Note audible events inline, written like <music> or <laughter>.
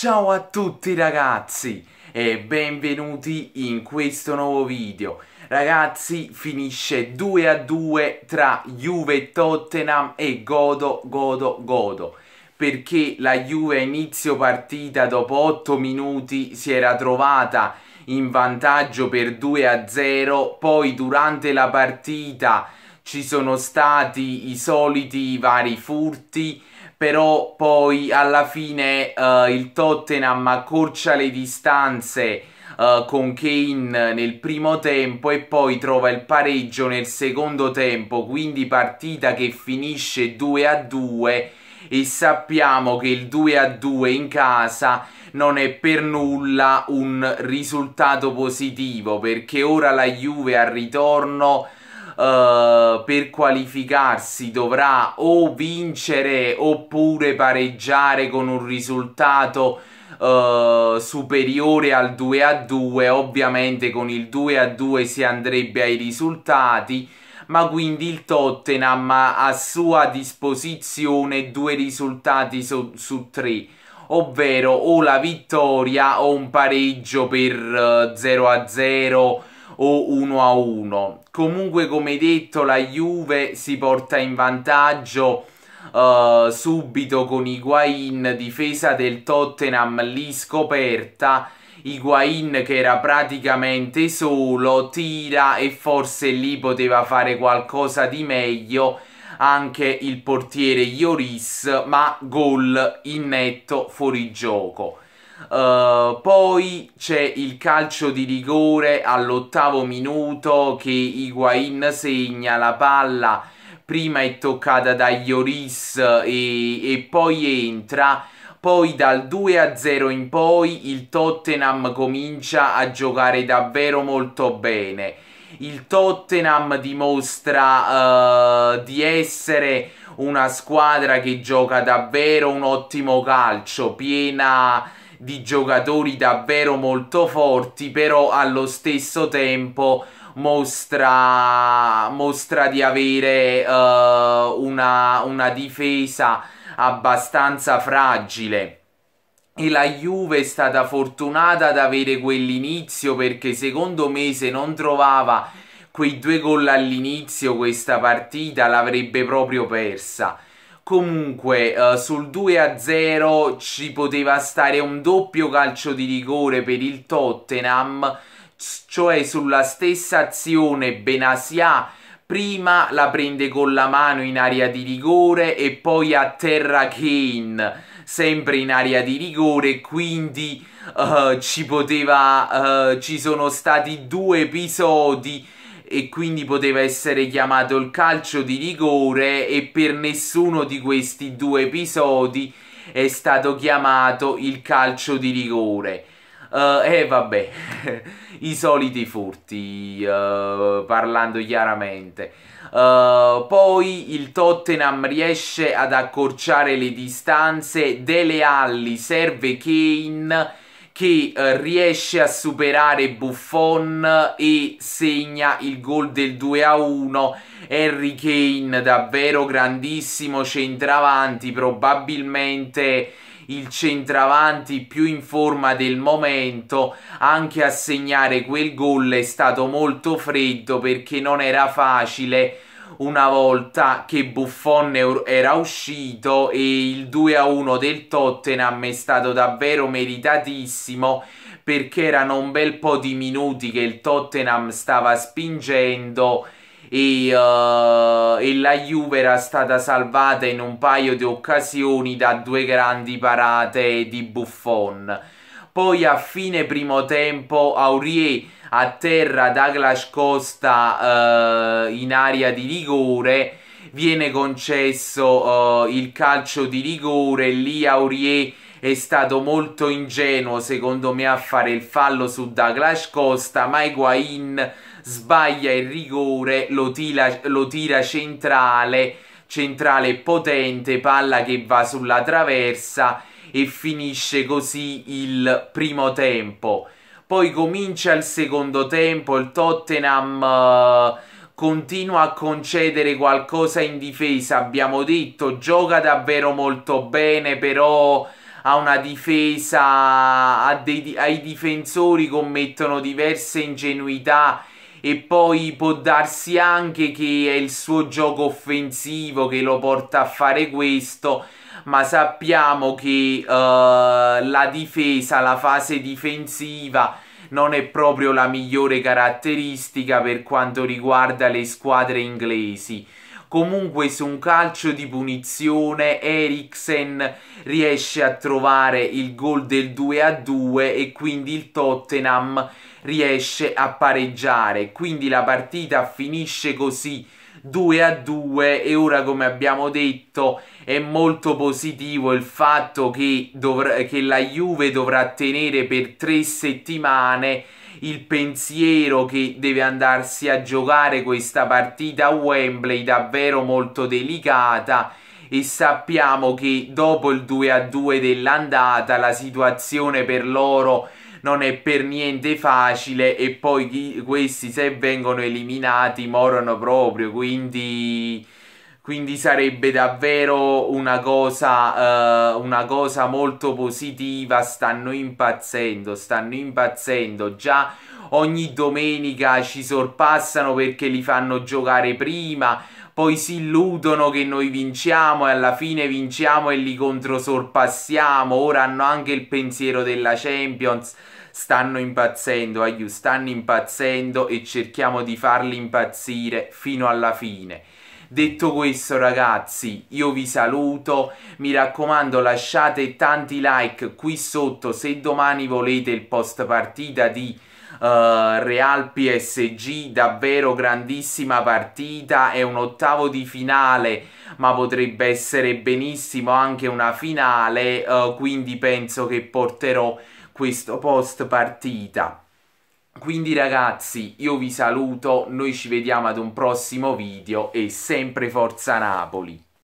Ciao a tutti ragazzi e benvenuti in questo nuovo video Ragazzi finisce 2 a 2 tra Juve e Tottenham e Godo Godo Godo Perché la Juve a inizio partita dopo 8 minuti si era trovata in vantaggio per 2 a 0 Poi durante la partita ci sono stati i soliti vari furti, però poi alla fine uh, il Tottenham accorcia le distanze uh, con Kane nel primo tempo e poi trova il pareggio nel secondo tempo, quindi partita che finisce 2 a 2 e sappiamo che il 2 a 2 in casa non è per nulla un risultato positivo perché ora la Juve al ritorno eh, per qualificarsi dovrà o vincere oppure pareggiare con un risultato Uh, superiore al 2 a 2 ovviamente con il 2 a 2 si andrebbe ai risultati ma quindi il Tottenham ha a sua disposizione due risultati su, su tre ovvero o la vittoria o un pareggio per uh, eh, 0 a 0 o 1 a 1. Comunque, come detto, la Juve si porta in vantaggio. Uh, subito con Higuain, difesa del Tottenham lì scoperta. Higuain che era praticamente solo, tira e forse lì poteva fare qualcosa di meglio anche il portiere Ioris, ma gol in netto fuori gioco. Uh, poi c'è il calcio di rigore all'ottavo minuto che Higuain segna la palla prima è toccata da Ioris e, e poi entra poi dal 2 a 0 in poi il Tottenham comincia a giocare davvero molto bene il Tottenham dimostra uh, di essere una squadra che gioca davvero un ottimo calcio piena di giocatori davvero molto forti, però allo stesso tempo mostra, mostra di avere uh, una, una difesa abbastanza fragile. E la Juve è stata fortunata ad avere quell'inizio perché secondo me se non trovava quei due gol all'inizio questa partita l'avrebbe proprio persa. Comunque, eh, sul 2-0 ci poteva stare un doppio calcio di rigore per il Tottenham, cioè sulla stessa azione Benasià prima la prende con la mano in area di rigore e poi atterra Kane sempre in area di rigore quindi uh, ci poteva uh, ci sono stati due episodi e quindi poteva essere chiamato il calcio di rigore e per nessuno di questi due episodi è stato chiamato il calcio di rigore. Uh, eh, e eh, vabbè, <laughs> i soliti furti, uh, parlando chiaramente. Uh, poi il Tottenham riesce ad accorciare le distanze, Dele Alli serve Kane che eh, riesce a superare Buffon e segna il gol del 2 a 1. Harry Kane, davvero grandissimo centravanti, probabilmente il centravanti più in forma del momento anche a segnare quel gol è stato molto freddo perché non era facile una volta che Buffon era uscito e il 2-1 del Tottenham è stato davvero meritatissimo perché erano un bel po' di minuti che il Tottenham stava spingendo e, uh, e, la Juve era stata salvata in un paio di occasioni da due grandi parate di Buffon. Poi a fine primo tempo Aurier atterra Douglas Costa eh, in area di rigore viene concesso eh, il calcio di rigore lì Aurier è stato molto ingenuo secondo me a fare il fallo su Douglas Costa ma Higuain sbaglia il rigore lo tira, lo tira centrale centrale potente palla che va sulla traversa e finisce così il primo tempo poi comincia il secondo tempo, il Tottenham uh, continua a concedere qualcosa in difesa, abbiamo detto, gioca davvero molto bene, però ha una difesa, ha dei, ai difensori commettono diverse ingenuità e poi può darsi anche che è il suo gioco offensivo che lo porta a fare questo, ma sappiamo che uh, la difesa, la fase difensiva non è proprio la migliore caratteristica per quanto riguarda le squadre inglesi. Comunque su un calcio di punizione Eriksen riesce a trovare il gol del 2 a 2 e quindi il Tottenham riesce a pareggiare. Quindi la partita finisce così 2 a 2 e ora come abbiamo detto è molto positivo il fatto che, che la Juve dovrà tenere per tre settimane il pensiero che deve andarsi a giocare questa partita a Wembley davvero molto delicata e sappiamo che dopo il 2 a 2 dell'andata la situazione per loro è non è per niente facile e poi chi, questi se vengono eliminati morono proprio, quindi quindi sarebbe davvero una cosa, uh, una cosa molto positiva, stanno impazzendo, stanno impazzendo, già ogni domenica ci sorpassano perché li fanno giocare prima, poi si illudono che noi vinciamo e alla fine vinciamo e li controsorpassiamo. Ora hanno anche il pensiero della Champions. Stanno impazzendo, aiuto, eh, stanno impazzendo e cerchiamo di farli impazzire fino alla fine. Detto questo ragazzi, io vi saluto, mi raccomando lasciate tanti like qui sotto se domani volete il post partita di Uh, Real PSG, davvero grandissima partita, è un ottavo di finale, ma potrebbe essere benissimo anche una finale, uh, quindi penso che porterò questo post partita. Quindi ragazzi, io vi saluto, noi ci vediamo ad un prossimo video e sempre Forza Napoli!